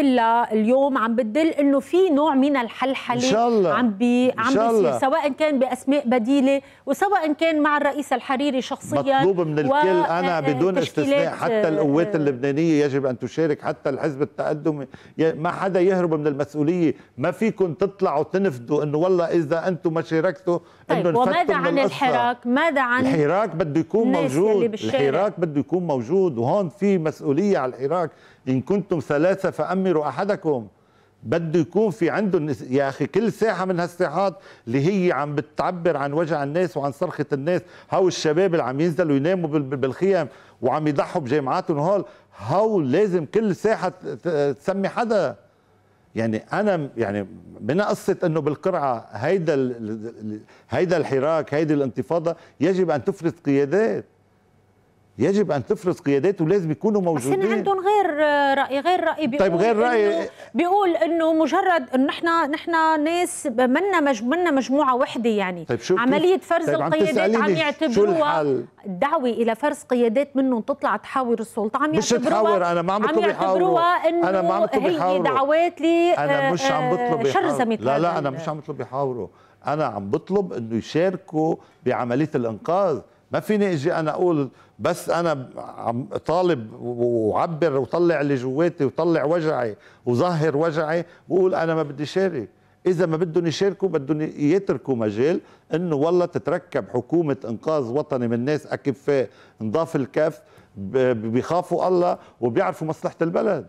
كلها اليوم عم بتدل انه في نوع من الحلحله عم بي عم بيصير سواء كان باسماء بديله وسواء كان مع الرئيس الحريري شخصيا مطلوب من الكل و... انا آه، آه، بدون استثناء حتى آه، القوات اللبنانيه يجب ان تشارك حتى الحزب التقدمي ما حدا يهرب من المسؤوليه ما فيكم تطلعوا تنفذوا انه والله اذا انتم ما شاركتوا طيب انه وماذا عن الحراك ماذا عن الحراك بده يكون موجود الحراك بده يكون موجود وهون في مسؤوليه على الحراك ان كنتم ثلاثه فامن يستثمر احدكم بده يكون في عندهم يا اخي كل ساحه من هالساحات اللي هي عم بتعبر عن وجع الناس وعن صرخه الناس هاو الشباب اللي عم ينزلوا يناموا بالخيم وعم يضحوا بجامعاتهم هول هاو لازم كل ساحه تسمي حدا يعني انا يعني من قصه انه بالقرعه هيدا هيدا الحراك هيدي الانتفاضه يجب ان تفرض قيادات يجب ان تفرض قيادات ولازم يكونوا موجودين بس عندهم غير راي غير راي بيقول طيب غير راي إنه بيقول انه مجرد انه نحن نحن ناس منا منا مجموعه وحده يعني طيب شو عمليه فرز طيب القيادات عم, عم يعتبروها الدعوه الى فرز قيادات منهم تطلع تحاور السلطه عم يعتبروها مش تحاور انا ما عم بطلب يحاوروا انا ما عم بطلب يحاوروا هي دعوات لي انا مش عم آه، بطلب لا لا انا مش عم بطلب يحاوروا انا عم بطلب انه يشاركوا بعمليه الانقاذ ما فيني اجي انا اقول بس انا عم طالب وعبر وطلع اللي جواتي وطلع وجعي وظهر وجعي واقول انا ما بدي شارك اذا ما بدهم يشاركوا بدهم يتركوا مجال انه والله تتركب حكومه انقاذ وطني من ناس اكفاء نضاف الكف بيخافوا الله وبيعرفوا مصلحه البلد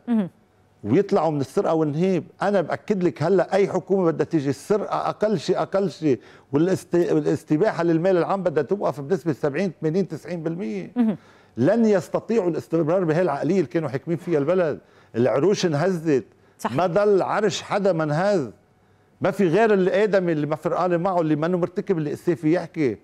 ويطلعوا من السرقه والنهيب انا باكد لك هلا اي حكومه بدها تيجي السرقه اقل شيء اقل شيء والاستباحه للمال العام بدها توقف بنسبه 70 80 90% لن يستطيعوا الاستمرار بهي العقليه اللي كانوا حاكمين فيها البلد العروش انهزت صح. ما ضل عرش حدا منهز ما في غير الادمي اللي ما فرقان معه اللي منه مرتكب اللي السيفي يحكي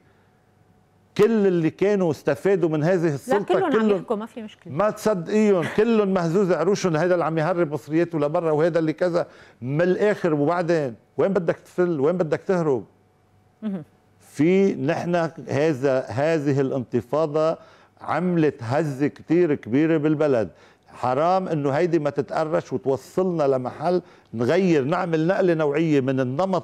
كل اللي كانوا استفادوا من هذه السلطه لا كلهم كلهم عم يحكوا ما في مشكله ما تصدقيهم كلهم مهزوز عروشهم هذا اللي عم يهرب مصرياته لبرا وهذا اللي كذا من الاخر وبعدين وين بدك تفل وين بدك تهرب في نحن هذا هذه الانتفاضه عملت هزه كثير كبيره بالبلد حرام انه هيدي ما تتقرش وتوصلنا لمحل نغير نعمل نقله نوعيه من النمط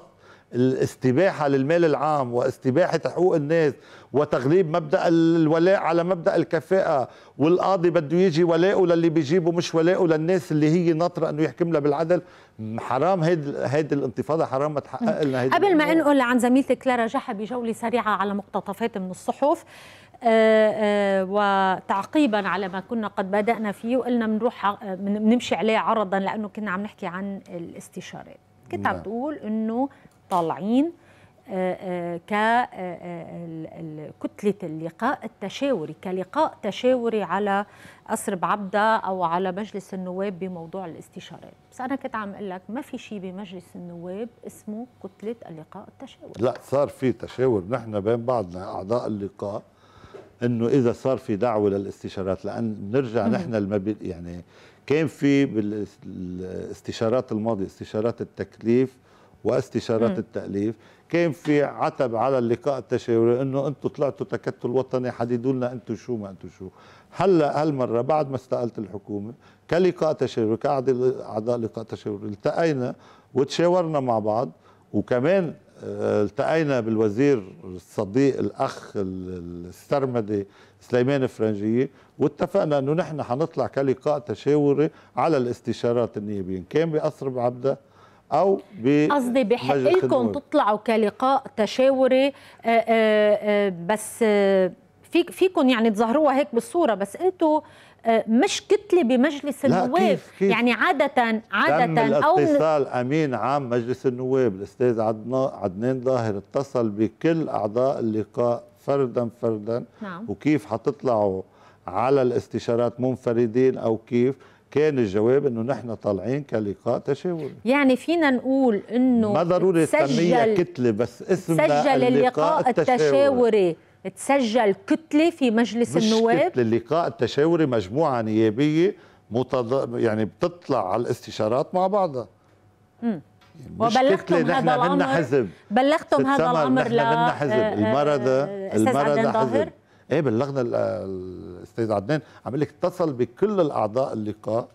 الاستباحة للمال العام واستباحة حقوق الناس وتغليب مبدأ الولاء على مبدأ الكفاءة والقاضي بده يجي ولاؤه للي بيجيبه مش ولاؤه للناس اللي هي ناطرة انه يحكم لها بالعدل حرام هيدي هيدي الانتفاضة حرام ما تحقق لنا هيدي قبل ما انقل عن زميلتي كلارا جحا بجولة سريعة على مقتطفات من الصحف آه، آه، وتعقيبا على ما كنا قد بدأنا فيه وقلنا بنروح بنمشي عليه عرضا لأنه كنا عم نحكي عن الاستشارات كنت عم نعم. تقول انه طالعين آه، آه، ككتلة آه، اللقاء التشاوري كلقاء تشاوري على قصر بعبدة أو على مجلس النواب بموضوع الاستشارات بس أنا كنت عم أقول لك ما في شيء بمجلس النواب اسمه كتلة اللقاء التشاوري لا صار في تشاور نحن بين بعضنا أعضاء اللقاء انه اذا صار في دعوه للاستشارات لان بنرجع نحن يعني كان في بالاستشارات الماضيه استشارات التكليف واستشارات م. التأليف كان في عتب على اللقاء التشاوري انه انتم طلعتوا تكتل وطني حددوا لنا انتم شو ما انتم شو هلا هالمره بعد ما استقلت الحكومه كلقاء تشاوري كاعضاء لقاء تشاوري التقينا وتشاورنا مع بعض وكمان آه، التقينا بالوزير الصديق الاخ السرمدي سليمان فرنجيه واتفقنا انه نحن حنطلع كلقاء تشاوري على الاستشارات النيابيه كان بقصر بعبده او قصدي بحق لكم تطلعوا كلقاء تشاوري آه، آه، آه، بس فيك فيكم يعني تظهروها هيك بالصوره بس انتم مش كتله بمجلس النواب كيف كيف يعني عاده عاده تم الاتصال اتصال امين عام مجلس النواب الاستاذ عدنان ظاهر اتصل بكل اعضاء اللقاء فردا فردا نعم. وكيف حتطلعوا على الاستشارات منفردين او كيف كان الجواب انه نحن طالعين كلقاء تشاوري يعني فينا نقول انه ما ضروري تسميها كتله بس اسمها سجل اللقاء التشاوري, التشاوري. تسجل كتله في مجلس مش النواب كتله اللقاء التشاوري مجموعه نيابيه متض... يعني بتطلع على الاستشارات مع بعضها امم وبلغتم هذا الامر حزب بلغتم هذا الامر لا حزب آه، آه، المرضى المرضى حزب ايه بلغنا الاستاذ عدنان عم لك اتصل بكل الاعضاء اللقاء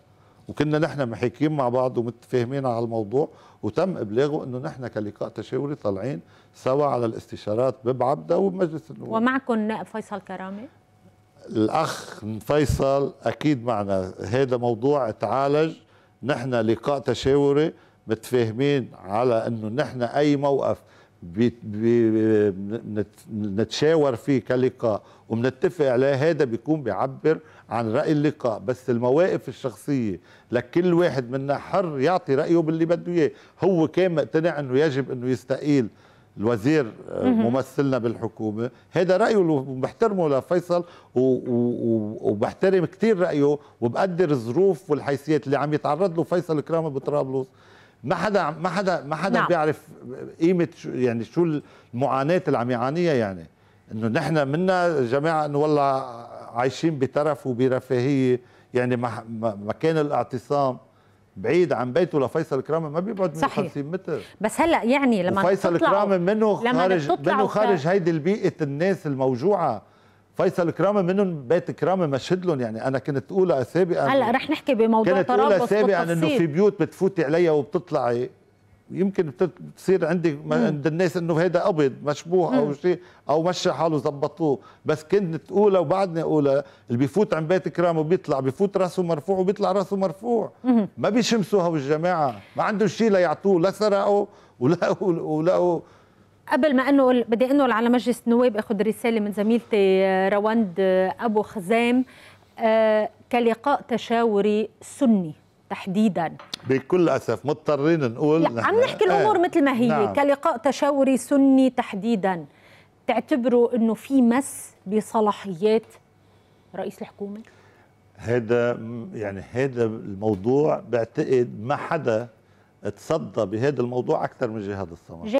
وكنا نحن محكيين مع بعض ومتفاهمين على الموضوع وتم ابلاغه انه نحن كلقاء تشاوري طالعين سوا على الاستشارات باب عبده ومجلس النواب ومعكم فيصل كرامي الاخ فيصل اكيد معنا هذا موضوع تعالج نحن لقاء تشاوري متفاهمين على انه نحن اي موقف بنتشاور فيه كلقاء وبنتفق عليه هذا بيكون بيعبر عن راي اللقاء بس المواقف الشخصيه لكل واحد منا حر يعطي رايه باللي بده اياه هو كان مقتنع انه يجب انه يستقيل الوزير آه، ممثلنا بالحكومه هذا رايه وبحترمه لفيصل وبحترم كثير رايه وبقدر الظروف والحيثيات اللي عم يتعرض له فيصل كرامه بطرابلس ما حدا ما حدا ما حدا نعم. بيعرف قيمه شو يعني شو المعاناه اللي عم يعانيها يعني انه نحن منا جماعه انه والله عايشين بترف وبرفاهيه يعني مكان الاعتصام بعيد عن بيته لفيصل كرامة ما بيبعد من 50 متر بس هلا يعني لما فيصل كرامة منه خارج منه خارج هيدي البيئه الناس الموجوعه فيصل كرامه منهم بيت كرامه مشهد لهم يعني انا كنت اولى اسابقا هلا رح نحكي بموضوع كنت اولى سابقا انه في بيوت بتفوتي عليها وبتطلعي يمكن بتصير عندي عند الناس انه هيدا ابيض مشبوه او شيء او مشى حاله زبطوه بس كنت اولى وبعدني اولى اللي بيفوت عن بيت كرام وبيطلع بيفوت راسه مرفوع وبيطلع راسه مرفوع مم. ما بيشمسوا هو الجماعه ما عندهم شيء ليعطوه لا سرقوا ولا ولا, ولا قبل ما انه بدي انقل على مجلس النواب اخذ رساله من زميلتي آه، رواند آه، ابو خزام آه، كلقاء تشاوري سني تحديدا بكل اسف مضطرين نقول لا عم نحكي إيه، الامور آه مثل ما هي نعم. كلقاء تشاوري سني تحديدا تعتبروا انه في مس بصلاحيات رئيس الحكومه هذا يعني هذا الموضوع بعتقد ما حدا تصدى بهذا الموضوع اكثر من جهاد الصمد